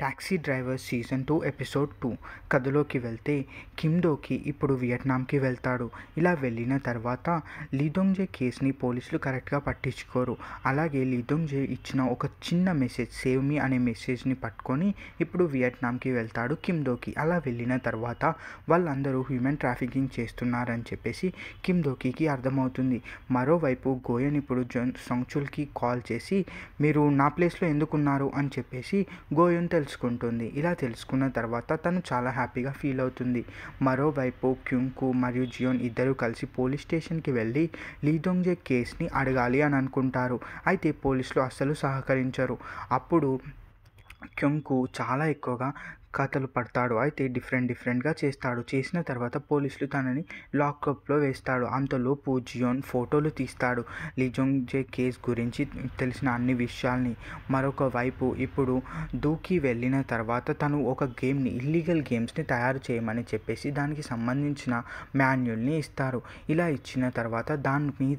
taxi driver season two episode two కథలోకి వెళ్తే కిమ్డోకి ఇప్పుడు వియట్నాంకి వెళ్తాడు ఇలా వెళ్ళిన తర్వాత లీదోంగ్జే కేసుని పోలీసులు కరెక్ట్గా పట్టించుకోరు అలాగే లీదోంగ్జే ఇచ్చిన ఒక చిన్న మెసేజ్ సేవ్ మీ అనే మెసేజ్ని పట్టుకొని ఇప్పుడు వియట్నాంకి వెళ్తాడు కిమ్డోకి అలా వెళ్ళిన తర్వాత వాళ్ళందరూ హ్యూమన్ ట్రాఫికింగ్ చేస్తున్నారని చెప్పేసి కిమ్డోకి అర్థమవుతుంది మరోవైపు గోయన్ ఇప్పుడు జన్ సంచుల్కి కాల్ చేసి మీరు నా ప్లేస్లో ఎందుకున్నారు అని చెప్పేసి గోయన్ తెలుసుకుంటుంది ఇలా తెలుసుకున్న తర్వాత తను చాలా హ్యాపీగా ఫీల్ అవుతుంది మరోవైపు క్యుంకు మరియు జియోన్ ఇద్దరు కలిసి పోలీస్ స్టేషన్కి వెళ్ళి లీదోంగ్జే కేసుని అడగాలి అని అనుకుంటారు అయితే పోలీసులు అస్సలు సహకరించరు అప్పుడు క్యుంకు చాలా ఎక్కువగా కథలు పడతాడు అయితే డిఫరెంట్ డిఫరెంట్గా చేస్తాడు చేసిన తర్వాత పోలీసులు తనని లాకప్లో వేస్తాడు అంతలో పూజియోన్ ఫోటోలు తీస్తాడు లిజోంగ్ జే కేస్ గురించి తెలిసిన అన్ని విషయాల్ని మరొక వైపు ఇప్పుడు దూకి వెళ్ళిన తర్వాత తను ఒక గేమ్ని ఇల్లీగల్ గేమ్స్ని తయారు చేయమని చెప్పేసి దానికి సంబంధించిన మాన్యుల్ని ఇస్తారు ఇలా ఇచ్చిన తర్వాత దాని మీద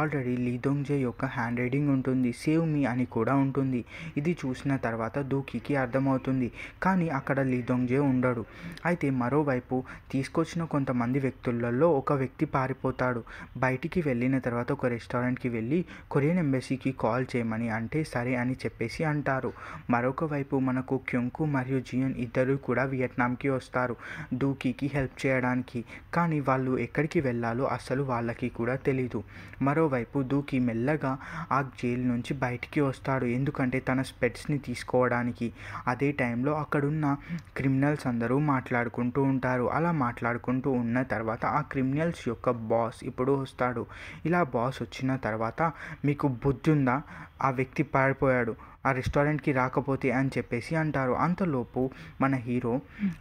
ఆల్రెడీ లీదోంగ్ జే యొక్క హ్యాండ్ రైడింగ్ ఉంటుంది సేవ్ మీ అని కూడా ఉంటుంది ఇది చూసిన తర్వాత దూకికి అర్థమవుతుంది కానీ అక్కడ లీదొంగ్జే ఉండడు అయితే మరోవైపు తీసుకొచ్చిన కొంతమంది వ్యక్తులలో ఒక వ్యక్తి పారిపోతాడు బయటికి వెళ్ళిన తర్వాత ఒక రెస్టారెంట్కి వెళ్ళి కొరియన్ ఎంబసీకి కాల్ చేయమని అంటే సరే అని చెప్పేసి అంటారు మరొక వైపు మనకు క్యుంకు మరియు జియన్ ఇద్దరు కూడా వియట్నాంకి వస్తారు దూకీకి హెల్ప్ చేయడానికి కానీ వాళ్ళు ఎక్కడికి వెళ్ళాలో అసలు వాళ్ళకి కూడా తెలీదు మరోవైపు దూకి మెల్లగా ఆ జైలు నుంచి బయటికి వస్తాడు ఎందుకంటే తన స్పెట్స్ని తీసుకోవడానికి అదే టైంలో అక్కడున్న క్రిమినల్స్ అందరూ మాట్లాడుకుంటూ ఉంటారు అలా మాట్లాడుకుంటూ ఉన్న తర్వాత ఆ క్రిమినల్స్ యొక్క బాస్ ఇప్పుడు వస్తాడు ఇలా బాస్ వచ్చిన తర్వాత మీకు బుద్ధి ఉందా ఆ వ్యక్తి పారిపోయాడు ఆ రెస్టారెంట్కి రాకపోతే అని చెప్పేసి అంటారు అంతలోపు మన హీరో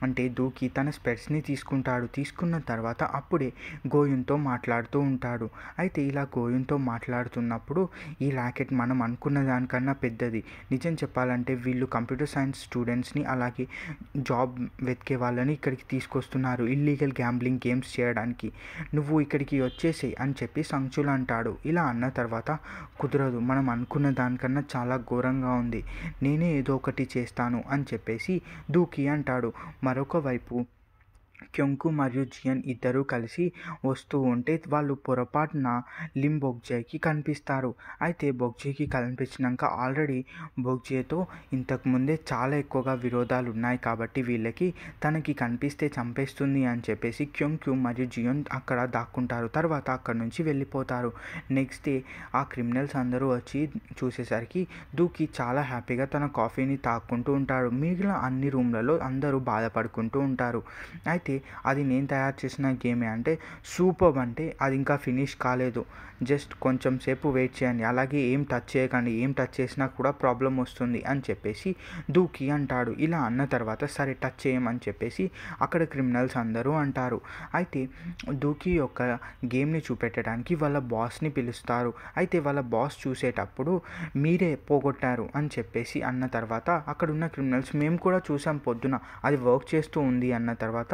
అంటే దూకి తన స్పెట్స్ని తీసుకుంటాడు తీసుకున్న తర్వాత అప్పుడే గోయున్తో మాట్లాడుతూ ఉంటాడు అయితే ఇలా గోయున్తో మాట్లాడుతున్నప్పుడు ఈ ర్యాకెట్ మనం అనుకున్న దానికన్నా పెద్దది నిజం చెప్పాలంటే వీళ్ళు కంప్యూటర్ సైన్స్ స్టూడెంట్స్ని అలాగే జాబ్ వెతికే వాళ్ళని ఇక్కడికి తీసుకొస్తున్నారు ఇల్లీగల్ గ్యాంబ్లింగ్ గేమ్స్ చేయడానికి నువ్వు ఇక్కడికి వచ్చేసేయి అని చెప్పి సంచులు అంటాడు ఇలా అన్న తర్వాత కుదరదు మనం అనుకున్న దానికన్నా చాలా ఘోరంగా భయంగా ఉంది నేనే ఏదో ఒకటి చేస్తాను అని చెప్పేసి దూకి అంటాడు మరొక వైపు క్యొంకు మరియు జియన్ ఇద్దరూ కలిసి వస్తూ ఉంటే వాళ్ళు పొరపాటున లిమ్ బొగ్జేకి కనిపిస్తారు అయితే బొగ్జేకి కనిపించినాక ఆల్రెడీ బొగ్జేతో ఇంతకుముందే చాలా ఎక్కువగా విరోధాలు ఉన్నాయి కాబట్టి వీళ్ళకి తనకి కనిపిస్తే చంపేస్తుంది అని చెప్పేసి క్యొంకు మరియు జియోన్ అక్కడ దాక్కుంటారు తర్వాత అక్కడ నుంచి వెళ్ళిపోతారు నెక్స్ట్ డే ఆ క్రిమినల్స్ అందరూ వచ్చి చూసేసరికి దూకి చాలా హ్యాపీగా తన కాఫీని తాక్కుంటూ ఉంటాడు మిగిలిన అన్ని రూమ్లలో అందరూ బాధపడుకుంటూ ఉంటారు అయితే అయితే అది నేను తయారు చేసిన గేమే అంటే సూపర్ అంటే అది ఇంకా ఫినిష్ కాలేదు జస్ట్ కొంచెం సేపు వెయిట్ చేయండి అలాగే ఏం టచ్ చేయకండి ఏం టచ్ చేసినా కూడా ప్రాబ్లం వస్తుంది అని చెప్పేసి దూకి అంటాడు ఇలా అన్న తర్వాత సరే టచ్ చేయమని చెప్పేసి అక్కడ క్రిమినల్స్ అందరూ అంటారు అయితే దూకి యొక్క గేమ్ని చూపెట్టడానికి వాళ్ళ బాస్ని పిలుస్తారు అయితే వాళ్ళ బాస్ చూసేటప్పుడు మీరే పోగొట్టారు అని చెప్పేసి అన్న తర్వాత అక్కడ ఉన్న క్రిమినల్స్ మేము కూడా చూసాం పొద్దున అది వర్క్ చేస్తూ ఉంది అన్న తర్వాత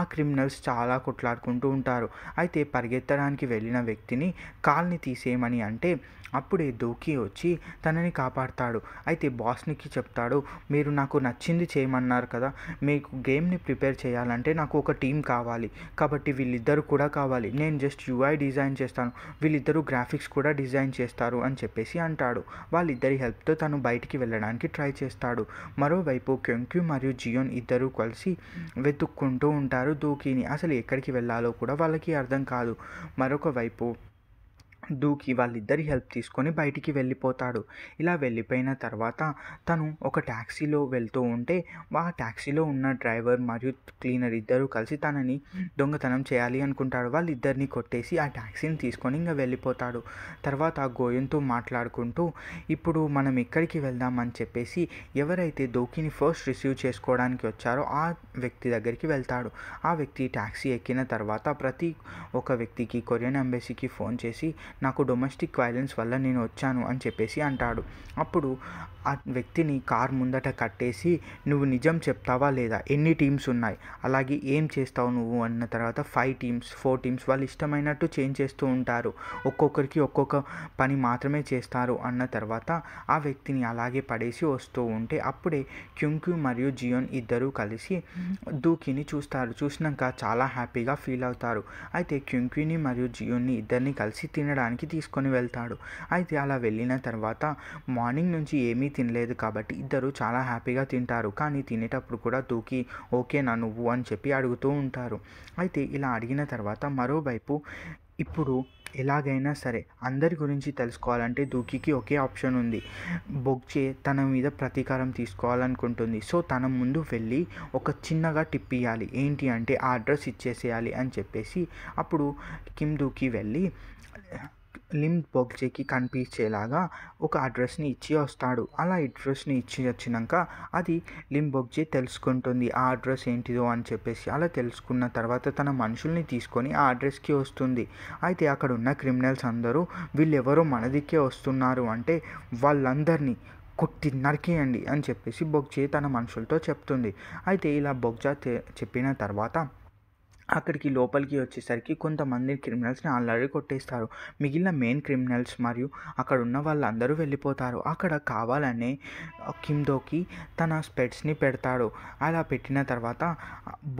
ఆ క్రిమినల్స్ చాలా కొట్లాడుకుంటూ ఉంటారు అయితే పరిగెత్తడానికి వెళ్ళిన వ్యక్తిని కాల్ని తీసేయమని అంటే అప్పుడే దూకి వచ్చి తనని కాపాడుతాడు అయితే బాస్నికి చెప్తాడు మీరు నాకు నచ్చింది చేయమన్నారు కదా మీకు గేమ్ని ప్రిపేర్ చేయాలంటే నాకు ఒక టీం కావాలి కాబట్టి వీళ్ళిద్దరు కూడా కావాలి నేను జస్ట్ యుఐ డిజైన్ చేస్తాను వీళ్ళిద్దరూ గ్రాఫిక్స్ కూడా డిజైన్ చేస్తారు అని చెప్పేసి అంటాడు వాళ్ళిద్దరి హెల్ప్తో తను బయటికి వెళ్ళడానికి ట్రై చేస్తాడు మరోవైపు కెంక్యూ మరియు జియోన్ ఇద్దరూ కలిసి వెతుక్కుంటూ ఉంటారు దూకిని అసలు ఎక్కడికి వెళ్ళాలో కూడా వాళ్ళకి అర్థం కాదు మరొక వైపు దూకి వాళ్ళిద్దరి హెల్ప్ తీసుకొని బయటికి వెళ్ళిపోతాడు ఇలా వెళ్ళిపోయిన తర్వాత తను ఒక ట్యాక్సీలో వెళ్తూ ఉంటే ఆ ట్యాక్సీలో ఉన్న డ్రైవర్ మరియు క్లీనర్ ఇద్దరు కలిసి తనని దొంగతనం చేయాలి అనుకుంటాడు వాళ్ళిద్దరిని కొట్టేసి ఆ ట్యాక్సీని తీసుకొని ఇంకా వెళ్ళిపోతాడు తర్వాత ఆ గోయంతో మాట్లాడుకుంటూ ఇప్పుడు మనం ఎక్కడికి వెళ్దామని చెప్పేసి ఎవరైతే దూకిని ఫస్ట్ రిసీవ్ చేసుకోవడానికి వచ్చారో ఆ వ్యక్తి దగ్గరికి వెళ్తాడు ఆ వ్యక్తి ట్యాక్సీ ఎక్కిన తర్వాత ప్రతి ఒక వ్యక్తికి కొరియన్ ఎంబసీకి ఫోన్ చేసి నాకు డొమెస్టిక్ వైలెన్స్ వల్ల నేను వచ్చాను అని చెప్పేసి అంటాడు అప్పుడు ఆ వ్యక్తిని కార్ ముందట కట్టేసి నువ్వు నిజం చెప్తావా లేదా ఎన్ని టీమ్స్ ఉన్నాయి అలాగే ఏం చేస్తావు నువ్వు అన్న తర్వాత ఫైవ్ టీమ్స్ ఫోర్ టీమ్స్ వాళ్ళు ఇష్టమైనట్టు చేంజ్ చేస్తూ ఉంటారు ఒక్కొక్కరికి ఒక్కొక్క పని మాత్రమే చేస్తారు అన్న తర్వాత ఆ వ్యక్తిని అలాగే పడేసి వస్తూ ఉంటే అప్పుడే క్యుంక్యు మరియు జియోన్ ఇద్దరూ కలిసి దూకిని చూస్తారు చూసినాక చాలా హ్యాపీగా ఫీల్ అవుతారు అయితే క్యుంక్యుని మరియు జియోన్ని ఇద్దరిని కలిసి తినడానికి తినడానికి తీసుకొని వెళ్తాడు అయితే అలా వెళ్ళిన తర్వాత మార్నింగ్ నుంచి ఏమీ తినలేదు కాబట్టి ఇద్దరు చాలా హ్యాపీగా తింటారు కానీ తినేటప్పుడు కూడా దూకి ఓకేనా నువ్వు అని చెప్పి అడుగుతూ ఉంటారు అయితే ఇలా అడిగిన తర్వాత మరోవైపు ఇప్పుడు ఎలాగైనా సరే అందరి గురించి తెలుసుకోవాలంటే దూకికి ఒకే ఆప్షన్ ఉంది బొగ్చే తన మీద ప్రతీకారం తీసుకోవాలనుకుంటుంది సో తన ముందు వెళ్ళి ఒక చిన్నగా టిప్ ఇవ్వాలి ఏంటి అంటే ఆ అడ్రస్ ఇచ్చేసేయాలి అని చెప్పేసి అప్పుడు కిమ్ దూకి వెళ్ళి లింబోగ్జేకి కనిపించేలాగా ఒక అడ్రస్ని ఇచ్చి వస్తాడు అలా అడ్రస్ని ఇచ్చి వచ్చినాక అది లింబోగ్జే తెలుసుకుంటుంది ఆ అడ్రస్ ఏంటిదో అని చెప్పేసి అలా తెలుసుకున్న తర్వాత తన మనుషుల్ని తీసుకొని ఆ అడ్రస్కి వస్తుంది అయితే అక్కడ ఉన్న క్రిమినల్స్ అందరూ వీళ్ళెవరో మన దిక్కే వస్తున్నారు అంటే వాళ్ళందరినీ కొట్టి నరికేయండి అని చెప్పేసి బొగ్జే తన మనుషులతో చెప్తుంది అయితే ఇలా బొగ్జా చెప్పిన తర్వాత అక్కడికి లోపలికి వచ్చేసరికి కొంతమంది క్రిమినల్స్ని ఆల్రెడీ కొట్టేస్తారు మిగిలిన మెయిన్ క్రిమినల్స్ మరియు అక్కడ ఉన్న వాళ్ళందరూ వెళ్ళిపోతారు అక్కడ కావాలనే కిమ్దోకి తన స్పెట్స్ని పెడతాడు అలా పెట్టిన తర్వాత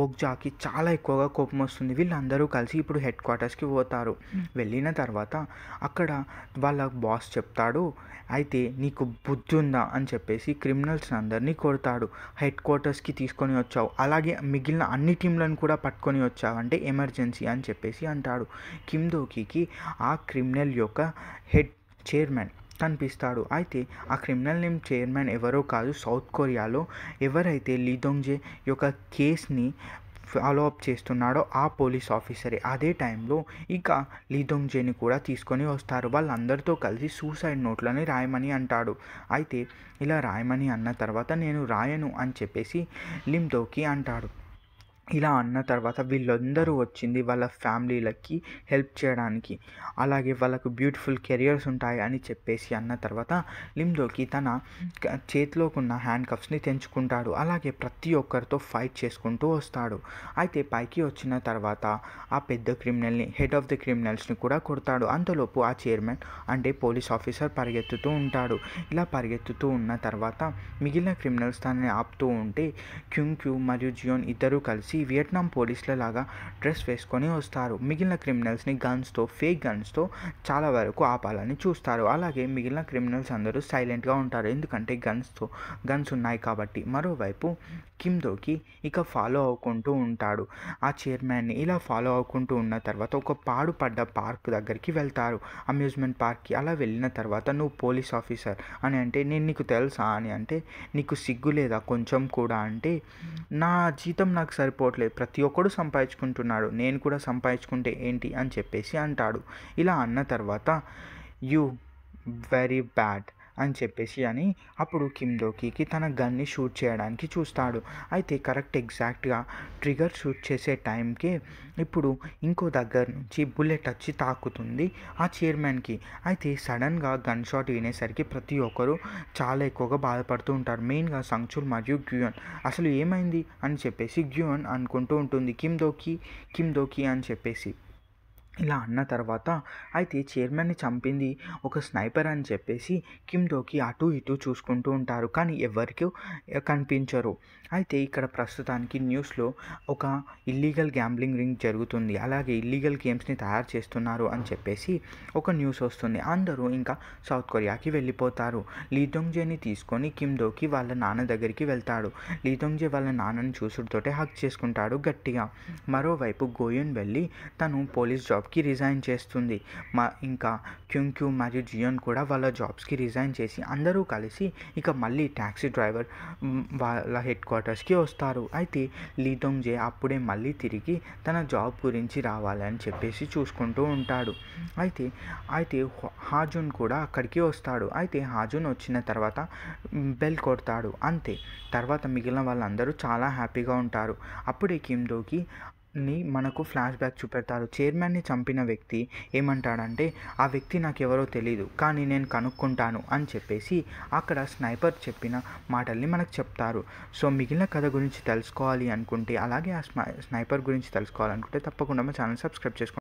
బొగ్జాకి చాలా ఎక్కువగా కోపం వస్తుంది వీళ్ళందరూ కలిసి ఇప్పుడు హెడ్ క్వార్టర్స్కి పోతారు వెళ్ళిన తర్వాత అక్కడ వాళ్ళ బాస్ చెప్తాడు అయితే నీకు బుద్ధి ఉందా అని చెప్పేసి క్రిమినల్స్ అందరినీ కొడతాడు హెడ్ క్వార్టర్స్కి తీసుకొని వచ్చావు అలాగే మిగిలిన అన్ని టీంలను కూడా పట్టుకొని వచ్చావు అంటే ఎమర్జెన్సీ అని చెప్పేసి అంటాడు కిమ్దోకి ఆ క్రిమినల్ యొక్క హెడ్ చైర్మన్ కనిపిస్తాడు అయితే ఆ క్రిమినల్ నేమ్ చైర్మన్ ఎవరో కాదు సౌత్ కొరియాలో ఎవరైతే లీదోంగ్జే యొక్క కేస్ని ఫాలో అప్ చేస్తున్నాడో ఆ పోలీస్ ఆఫీసరే అదే టైంలో ఇక లీదోంగ్జేని కూడా తీసుకొని వస్తారు వాళ్ళందరితో కలిసి సూసైడ్ నోట్లని రాయమని అంటాడు అయితే ఇలా రాయమని అన్న తర్వాత నేను రాయను అని చెప్పేసి లిమ్దోకి అంటాడు ఇలా అన్న తర్వాత వీళ్ళందరూ వచ్చింది వాళ్ళ ఫ్యామిలీలకి హెల్ప్ చేయడానికి అలాగే వాళ్ళకు బ్యూటిఫుల్ కెరియర్స్ ఉంటాయి అని చెప్పేసి అన్న తర్వాత లిమ్దోకి తన ఉన్న హ్యాండ్ కప్స్ని తెంచుకుంటాడు అలాగే ప్రతి ఒక్కరితో ఫైట్ చేసుకుంటూ వస్తాడు అయితే పైకి వచ్చిన తర్వాత ఆ పెద్ద క్రిమినల్ని హెడ్ ఆఫ్ ది క్రిమినల్స్ని కూడా కొడతాడు అంతలోపు ఆ చైర్మన్ అంటే పోలీస్ ఆఫీసర్ పరిగెత్తుతూ ఉంటాడు ఇలా పరిగెత్తుతూ ఉన్న తర్వాత మిగిలిన క్రిమినల్స్ తనని ఆపుతూ ఉంటే క్యూంక్యూ క్యూ మరియు జియోన్ ఇద్దరూ కలిసి వచ్చి వియట్నాం పోలీసుల లాగా డ్రెస్ వేసుకొని వస్తారు మిగిలిన క్రిమినల్స్ని గన్స్తో ఫేక్ గన్స్తో చాలా వరకు ఆపాలని చూస్తారు అలాగే మిగిలిన క్రిమినల్స్ అందరూ సైలెంట్గా ఉంటారు ఎందుకంటే గన్స్తో గన్స్ ఉన్నాయి కాబట్టి మరోవైపు కిమ్దోకి ఇక ఫాలో అవుకుంటూ ఉంటాడు ఆ చైర్మన్ని ఇలా ఫాలో అవుకుంటూ ఉన్న తర్వాత ఒక పాడుపడ్డ పార్క్ దగ్గరికి వెళ్తారు అమ్యూజ్మెంట్ పార్క్కి అలా వెళ్ళిన తర్వాత నువ్వు పోలీస్ ఆఫీసర్ అని అంటే నేను నీకు తెలుసా అని అంటే నీకు సిగ్గు లేదా కొంచెం కూడా అంటే నా జీతం నాకు సరిపో సరిపోవట్లేదు ప్రతి ఒక్కడు సంపాదించుకుంటున్నాడు నేను కూడా సంపాదించుకుంటే ఏంటి అని చెప్పేసి అంటాడు ఇలా అన్న తర్వాత యూ వెరీ బ్యాడ్ అని చెప్పేసి అని అప్పుడు కిమ్ కిమ్దోకి తన గన్ని షూట్ చేయడానికి చూస్తాడు అయితే కరెక్ట్ ఎగ్జాక్ట్గా ట్రిగర్ షూట్ చేసే టైంకి ఇప్పుడు ఇంకో దగ్గర నుంచి బుల్లెట్ వచ్చి తాకుతుంది ఆ చైర్మన్కి అయితే సడన్గా గన్ షాట్ వినేసరికి ప్రతి ఒక్కరు చాలా ఎక్కువగా బాధపడుతూ ఉంటారు మెయిన్గా సంక్షుల్ మరియు గ్యూయన్ అసలు ఏమైంది అని చెప్పేసి గ్యూయన్ అనుకుంటూ ఉంటుంది కిమ్ దోకి కిమ్ దోకి అని చెప్పేసి ఇలా అన్న తర్వాత అయితే చైర్మన్ని చంపింది ఒక స్నైపర్ అని చెప్పేసి కిమ్డోకి అటు ఇటు చూసుకుంటూ ఉంటారు కానీ ఎవరికీ కనిపించరు అయితే ఇక్కడ ప్రస్తుతానికి న్యూస్లో ఒక ఇల్లీగల్ గ్యాంబ్లింగ్ రింగ్ జరుగుతుంది అలాగే ఇల్లీగల్ గేమ్స్ని తయారు చేస్తున్నారు అని చెప్పేసి ఒక న్యూస్ వస్తుంది అందరూ ఇంకా సౌత్ కొరియాకి వెళ్ళిపోతారు లీదొంగ్జేని తీసుకొని కిమ్డోకి వాళ్ళ నాన్న దగ్గరికి వెళ్తాడు లీదొంగ్జే వాళ్ళ నాన్నని చూసుడుతోటే హక్ చేసుకుంటాడు గట్టిగా మరోవైపు గోయన్ వెళ్ళి తను పోలీస్ జాబ్ జాబ్కి రిజైన్ చేస్తుంది మా ఇంకా క్యూంక్యూ మరియు జియోన్ కూడా వాళ్ళ జాబ్స్కి రిజైన్ చేసి అందరూ కలిసి ఇక మళ్ళీ ట్యాక్సీ డ్రైవర్ వాళ్ళ హెడ్ క్వార్టర్స్కి వస్తారు అయితే లీతోంగ్ జే అప్పుడే మళ్ళీ తిరిగి తన జాబ్ గురించి రావాలని చెప్పేసి చూసుకుంటూ ఉంటాడు అయితే అయితే హాజున్ కూడా అక్కడికి వస్తాడు అయితే హాజున్ వచ్చిన తర్వాత బెల్ కొడతాడు అంతే తర్వాత మిగిలిన వాళ్ళందరూ చాలా హ్యాపీగా ఉంటారు అప్పుడే కిమ్దోకి ని మనకు ఫ్లాష్ బ్యాక్ చూపెడతారు చైర్మన్ని చంపిన వ్యక్తి ఏమంటాడంటే ఆ వ్యక్తి నాకు ఎవరో తెలియదు కానీ నేను కనుక్కుంటాను అని చెప్పేసి అక్కడ స్నైపర్ చెప్పిన మాటల్ని మనకు చెప్తారు సో మిగిలిన కథ గురించి తెలుసుకోవాలి అనుకుంటే అలాగే ఆ స్నైపర్ గురించి తెలుసుకోవాలనుకుంటే తప్పకుండా మా ఛానల్ సబ్స్క్రైబ్ చేసుకోండి